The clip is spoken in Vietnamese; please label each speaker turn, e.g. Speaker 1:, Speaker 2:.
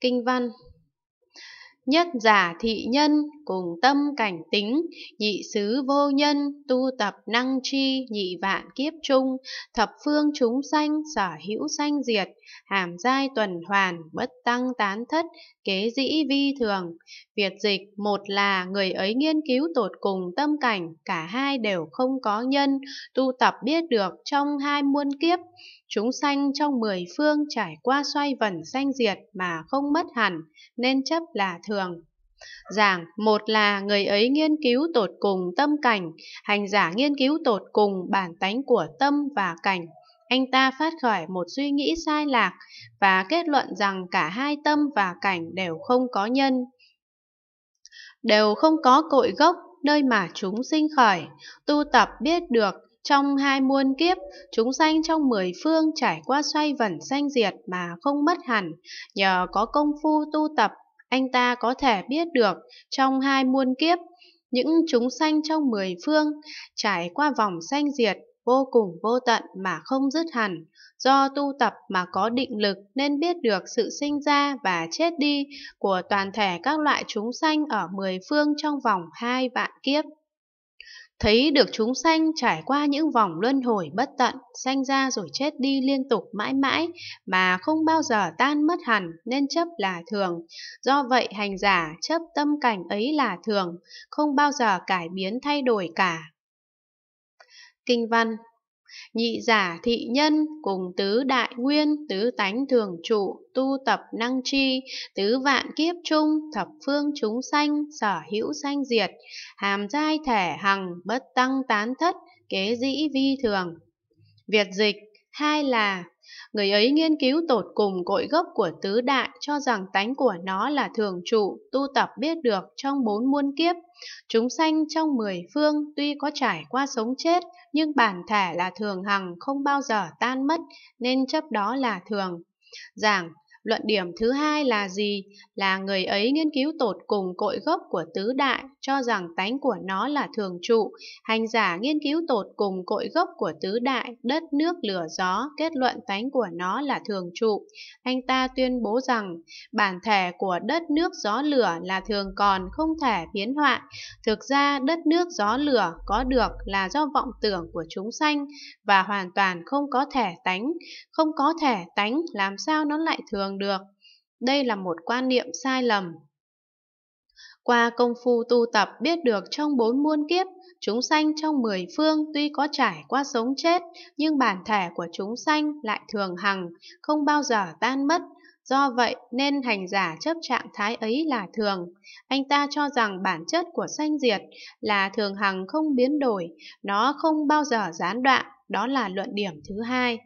Speaker 1: Kinh văn nhất giả thị nhân cùng tâm cảnh tính nhị xứ vô nhân tu tập năng tri nhị vạn kiếp trung thập phương chúng sanh sở hữu sanh diệt hàm giai tuần hoàn bất tăng tán thất kế dĩ vi thường việt dịch một là người ấy nghiên cứu tột cùng tâm cảnh cả hai đều không có nhân tu tập biết được trong hai muôn kiếp chúng sanh trong mười phương trải qua xoay vần sanh diệt mà không mất hẳn nên chấp là thường trường. Giảng, một là người ấy nghiên cứu tột cùng tâm cảnh, hành giả nghiên cứu tột cùng bản tánh của tâm và cảnh. Anh ta phát khởi một suy nghĩ sai lạc và kết luận rằng cả hai tâm và cảnh đều không có nhân, đều không có cội gốc nơi mà chúng sinh khởi. Tu tập biết được trong hai muôn kiếp, chúng sanh trong mười phương trải qua xoay vẩn sanh diệt mà không mất hẳn, nhờ có công phu tu tập anh ta có thể biết được trong hai muôn kiếp, những chúng sanh trong mười phương trải qua vòng sanh diệt vô cùng vô tận mà không dứt hẳn, do tu tập mà có định lực nên biết được sự sinh ra và chết đi của toàn thể các loại chúng sanh ở mười phương trong vòng hai vạn kiếp. Thấy được chúng sanh trải qua những vòng luân hồi bất tận, sanh ra rồi chết đi liên tục mãi mãi mà không bao giờ tan mất hẳn nên chấp là thường. Do vậy hành giả chấp tâm cảnh ấy là thường, không bao giờ cải biến thay đổi cả. Kinh văn nhị giả thị nhân cùng tứ đại nguyên tứ tánh thường trụ tu tập năng tri tứ vạn kiếp trung thập phương chúng sanh sở hữu sanh diệt hàm giai thể hằng bất tăng tán thất kế dĩ vi thường việt dịch Hai là người ấy nghiên cứu tột cùng cội gốc của tứ đại cho rằng tánh của nó là thường trụ, tu tập biết được trong bốn muôn kiếp. Chúng sanh trong mười phương tuy có trải qua sống chết, nhưng bản thể là thường hằng không bao giờ tan mất, nên chấp đó là thường. Giảng, Luận điểm thứ hai là gì? Là người ấy nghiên cứu tột cùng cội gốc của tứ đại, cho rằng tánh của nó là thường trụ. Hành giả nghiên cứu tột cùng cội gốc của tứ đại, đất, nước, lửa, gió, kết luận tánh của nó là thường trụ. Anh ta tuyên bố rằng bản thể của đất, nước, gió, lửa là thường còn, không thể biến hoại. Thực ra đất, nước, gió, lửa có được là do vọng tưởng của chúng sanh và hoàn toàn không có thể tánh. Không có thể tánh, làm sao nó lại thường hưởng được. Đây là một quan niệm sai lầm. Qua công phu tu tập biết được trong bốn muôn kiếp, chúng sanh trong mười phương tuy có trải qua sống chết, nhưng bản thể của chúng sanh lại thường hằng, không bao giờ tan mất, Do vậy nên hành giả chấp trạng thái ấy là thường. Anh ta cho rằng bản chất của sanh diệt là thường hằng không biến đổi, nó không bao giờ gián đoạn, đó là luận điểm thứ hai.